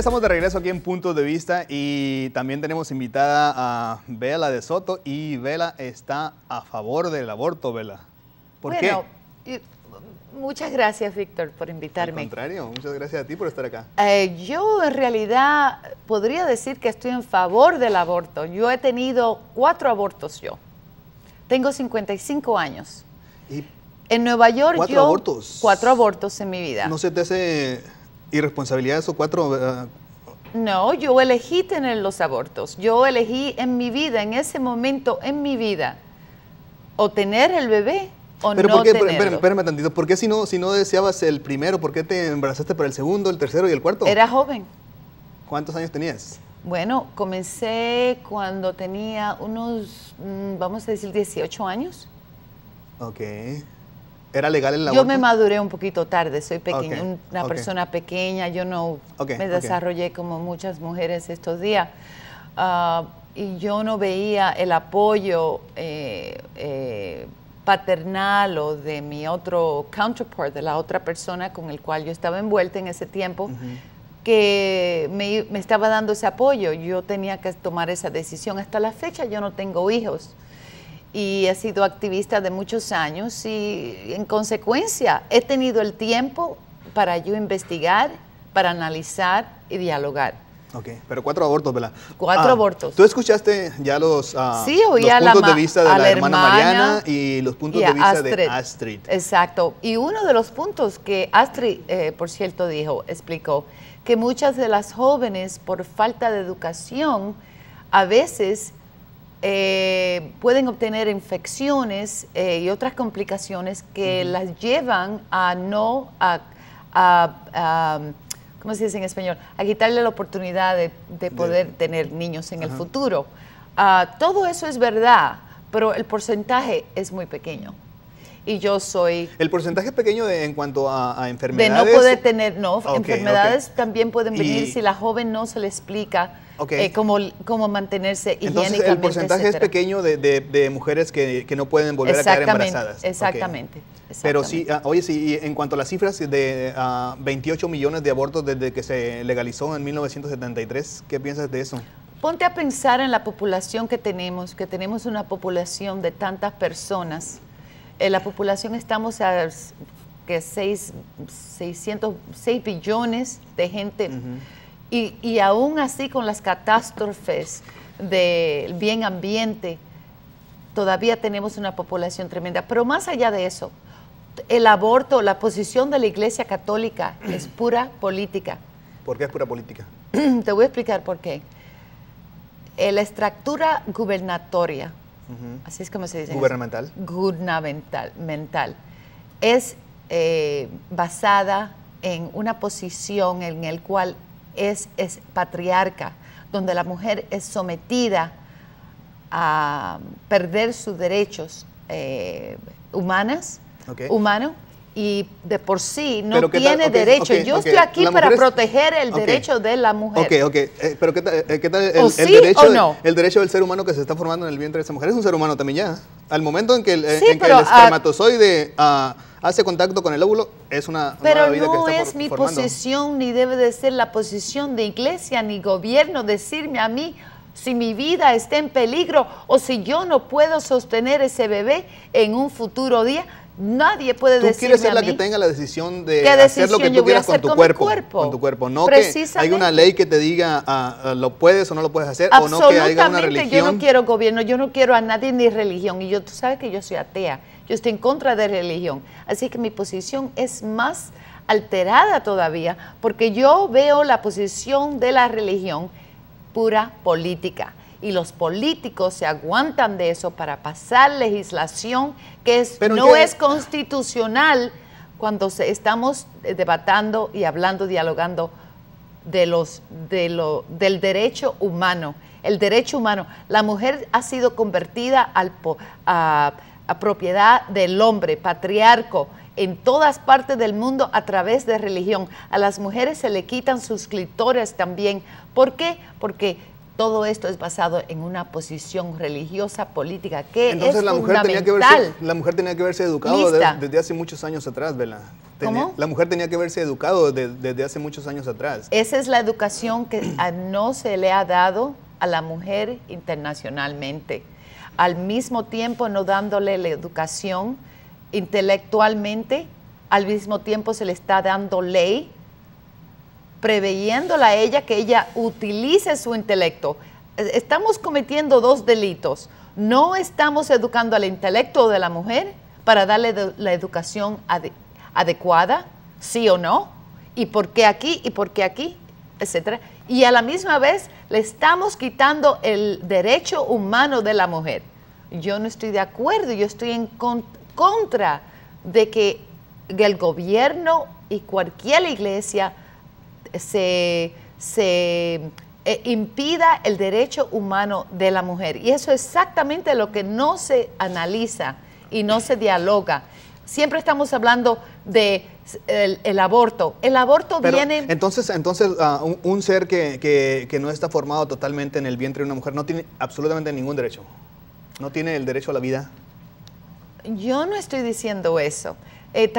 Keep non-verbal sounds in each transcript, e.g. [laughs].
estamos de regreso aquí en Puntos de Vista y también tenemos invitada a Vela de Soto y Vela está a favor del aborto, Vela. ¿Por bueno, qué? Muchas gracias, Víctor, por invitarme. Al contrario, muchas gracias a ti por estar acá. Eh, yo en realidad podría decir que estoy en favor del aborto. Yo he tenido cuatro abortos yo. Tengo 55 años. en Nueva York ¿Cuatro yo... ¿Cuatro abortos? Cuatro abortos en mi vida. ¿No se te hace ¿Y responsabilidades o cuatro... Eh, no, yo elegí tener los abortos. Yo elegí en mi vida, en ese momento, en mi vida, o tener el bebé o no Espérame, tantito, ¿por qué si no, si no deseabas el primero, por qué te embarazaste para el segundo, el tercero y el cuarto? Era joven. ¿Cuántos años tenías? Bueno, comencé cuando tenía unos, mm, vamos a decir, 18 años. Ok era legal Yo me maduré un poquito tarde, soy pequeña, una persona pequeña, yo no me desarrollé como muchas mujeres estos días. Ah, y yo no veía el apoyo eh, eh, paternal o de mi otro counterpart, de la otra persona con el cual yo estaba envuelta en ese tiempo, que me, me, estaba dando ese apoyo. Yo tenía que tomar esa decisión. Hasta la fecha yo no tengo hijos y he sido activista de muchos años y en consecuencia he tenido el tiempo para yo investigar, para analizar y dialogar. Ok, pero cuatro abortos, ¿verdad? Cuatro ah, abortos. ¿Tú escuchaste ya los, ah, puntos de vista de la, hermana, Mariana y los puntos de vista de Astrid? Exacto. Y uno de los puntos que Astrid, eh, por cierto, dijo, explicó, que muchas de las jóvenes, por falta de educación, a veces eh, pueden obtener infecciones eh, y otras complicaciones que las llevan a no, a, ¿cómo se dice en español? A quitarle la oportunidad de, poder tener niños en el futuro. Ah, todo eso es verdad, pero el porcentaje es muy pequeño y yo soy... El porcentaje pequeño en cuanto a, enfermedades... De no poder tener, no, enfermedades también pueden venir si la joven no se le explica eh, cómo, mantenerse Entonces, el porcentaje es pequeño de, mujeres que, que, no pueden volver a quedar embarazadas. Exactamente, Pero sí, ah, oye, sí, en cuanto a las cifras de 28 ah, millones de abortos desde que se legalizó en 1973, ¿qué piensas de eso? Ponte a pensar en la población que tenemos, que tenemos una población de tantas personas en la población estamos a que 6, billones de gente. y, y, aún así con las catástrofes del bien ambiente, todavía tenemos una población tremenda. Pero más allá de eso, el aborto, la posición de la Iglesia Católica [clears throat] es pura política. ¿Por qué es pura política? [clears throat] Te voy a explicar por qué. Eh, la estructura gubernatoria así es como se dice. Gubernamental. gubernamental. Mental. Es eh, basada en una posición en el cual es, patriarca, donde la mujer es sometida a perder sus derechos humanos eh, humanas, y de por sí no tiene derecho. Yo estoy aquí para proteger el derecho de la mujer. Ok, ok. Eh, pero ¿qué tal, eh, el, derecho el derecho del ser humano que se está formando en el vientre de esa mujer? Es un ser humano también ya. Al momento en que el, eh, espermatozoide ah, hace contacto con el óvulo, es una... Pero no es mi posición ni debe de ser la posición de iglesia ni gobierno decirme a mí si mi vida está en peligro o si yo no puedo sostener ese bebé en un futuro día, Nadie puede decir. Tú quieres ser la que tenga la decisión de hacer lo que tú quieras con tu, con cuerpo, Con tu cuerpo. No que hay una ley que te diga ah, ah, lo puedes o no lo puedes hacer. Absolutamente, o no que haya una religión. yo no quiero gobierno, yo no quiero a nadie ni religión. Y yo, tú sabes que yo soy atea. Yo estoy en contra de religión. Así que mi posición es más alterada todavía, porque yo veo la posición de la religión pura política y los políticos se aguantan de eso para pasar legislación que no es constitucional cuando estamos eh, debatando y hablando, dialogando de los, del derecho humano. El derecho humano. La mujer ha sido convertida al, a, propiedad del hombre, patriarco, en todas partes del mundo a través de religión. A las mujeres se le quitan sus clitores también. ¿Por qué? Porque todo esto es basado en una posición religiosa, política, que Entonces, es la mujer Tenía que verse, la mujer tenía que verse educada desde, hace muchos años atrás, ¿verdad? ¿Cómo? La mujer tenía que verse educada desde hace muchos años atrás. Esa es la educación que no se le ha dado a la mujer internacionalmente. Al mismo tiempo no dándole la educación intelectualmente, al mismo tiempo se le está dando ley preveyéndola a ella que ella utilice su intelecto. E, estamos cometiendo dos delitos. No estamos educando al intelecto de la mujer para darle la educación adecuada, sí o no, y por qué aquí y por qué aquí, etcétera. Y a la misma vez le estamos quitando el derecho humano de la mujer. Yo no estoy de acuerdo, yo estoy en contra de que el gobierno y cualquier iglesia se, se eh, impida el derecho humano de la mujer. Y eso es exactamente lo que no se analiza y no se dialoga. Siempre estamos hablando de el, aborto. El aborto viene... Entonces, entonces ah, un, ser que, que, que, no está formado totalmente en el vientre de una mujer no tiene absolutamente ningún derecho. No tiene el derecho a la vida. Yo no estoy diciendo eso. Eh,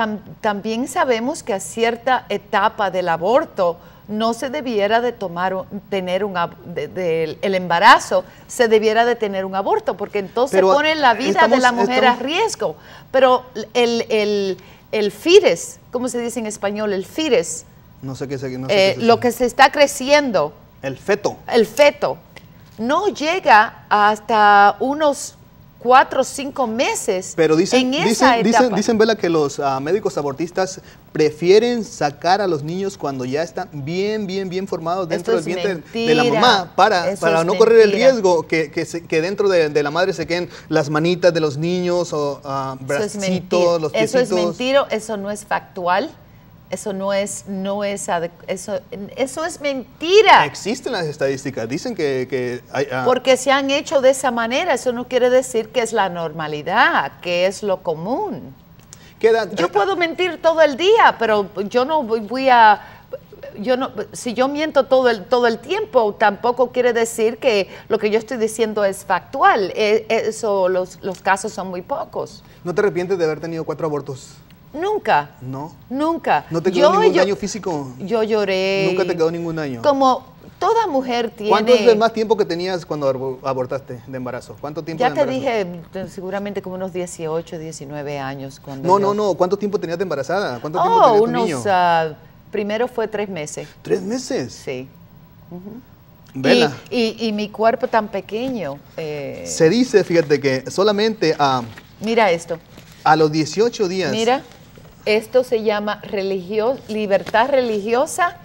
también sabemos que a cierta etapa del aborto no se debiera de tomar tener un el embarazo se debiera de tener un aborto porque entonces pone la vida de la mujer a riesgo. Pero el, el, fires, ¿cómo se dice en español? El fires. No sé qué, no sé eh, lo que se está creciendo. El feto. El feto. No llega hasta unos cuatro o cinco meses pero dicen, en dicen, Dicen, que los ah, médicos abortistas prefieren sacar a los niños cuando ya están bien, bien, bien formados dentro del vientre de la mamá para, para no correr el riesgo que, que, dentro de, la madre se queden las manitas de los niños o uh, bracitos, los Eso es mentira. Eso no es factual. Eso no es, no es eso, eso es mentira. Existen las estadísticas, dicen que... hay, ah, Porque se han hecho de esa manera, eso no quiere decir que es la normalidad, que es lo común. yo eh, puedo mentir todo el día, pero yo no voy a... Yo no, si yo miento todo el, todo el tiempo, tampoco quiere decir que lo que yo estoy diciendo es factual. E, eso, los, los casos son muy pocos. ¿No te arrepientes de haber tenido cuatro abortos? Nunca. No. Nunca. ¿No te quedó ningún daño físico? Yo lloré. Nunca te quedó ningún daño. Como toda mujer tiene. ¿Cuánto es el más tiempo que tenías cuando abortaste de embarazo? ¿Cuánto tiempo? Ya te dije, pues, seguramente como unos 18, 19 años. Cuando no, no, no. ¿Cuánto tiempo tenías de embarazada? ¿Cuánto oh, tiempo tenías unos, ah, primero fue tres meses. ¿Tres meses? Sí. Vela. Y, y, mi cuerpo tan pequeño. Eh, Se dice, fíjate, que solamente a. Mira esto. A los 18 días. Mira esto se llama libertad religiosa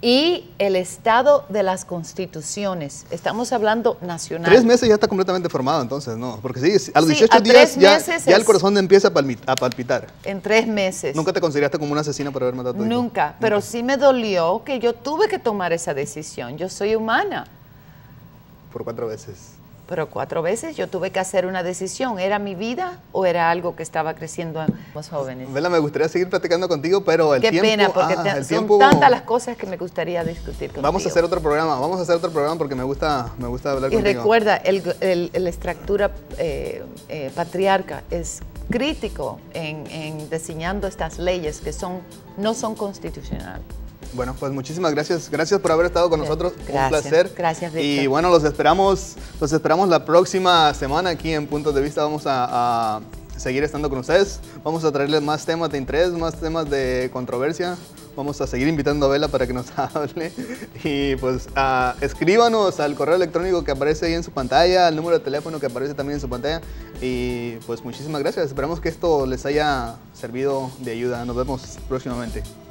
y el estado de las constituciones. Estamos hablando nacional. Tres meses ya está completamente formado entonces, ¿no? Porque sí, a los 18 días ya, el corazón empieza a palpitar. En tres meses. ¿Nunca te consideraste como una asesina por haber matado a tu Nunca, Nunca, pero sí me dolió que yo tuve que tomar esa decisión. Yo soy humana. Por cuatro veces. Pero cuatro veces yo tuve que hacer una decisión. ¿Era mi vida o era algo que estaba creciendo los jóvenes? Vela, me gustaría seguir platicando contigo, pero el tiempo... Qué pena, porque ah, te, son tantas las cosas que me gustaría discutir contigo. Vamos a hacer otro programa, vamos a hacer otro programa porque me gusta, me gusta hablar contigo. Y recuerda, el, estructura eh, eh, patriarca es crítico en, en diseñando estas leyes que son, no son constitucionales. Bueno, pues muchísimas gracias. Gracias por haber estado con nosotros. Un placer. Gracias, Y bueno, los esperamos, los esperamos la próxima semana aquí en Puntos de Vista. Vamos a, seguir estando con ustedes. Vamos a traerles más temas de interés, más temas de controversia. Vamos a seguir invitando a Vela para que nos [laughs] hable. Y pues ah, escríbanos al correo electrónico que aparece ahí en su pantalla, al número de teléfono que aparece también en su pantalla. Y pues muchísimas gracias. Esperamos que esto les haya servido de ayuda. Nos vemos próximamente.